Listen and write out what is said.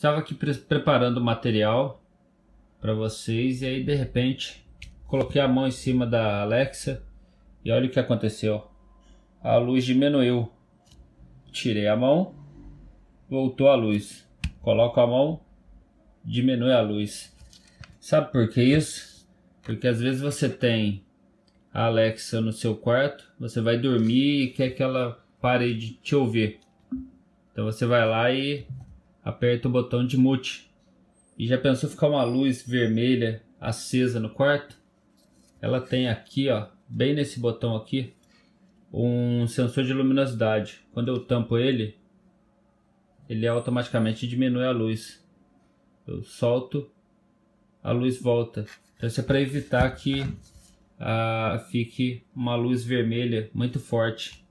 Estava aqui pre preparando o material para vocês e aí de repente coloquei a mão em cima da Alexa e olha o que aconteceu. A luz diminuiu. Tirei a mão, voltou a luz. Coloco a mão, diminui a luz. Sabe por que isso? Porque às vezes você tem a Alexa no seu quarto, você vai dormir e quer que ela pare de te ouvir. Então você vai lá e aperta o botão de mute. E já pensou ficar uma luz vermelha acesa no quarto? Ela tem aqui, ó, bem nesse botão aqui, um sensor de luminosidade. Quando eu tampo ele, ele automaticamente diminui a luz. Eu solto, a luz volta. Então isso é para evitar que ah, fique uma luz vermelha muito forte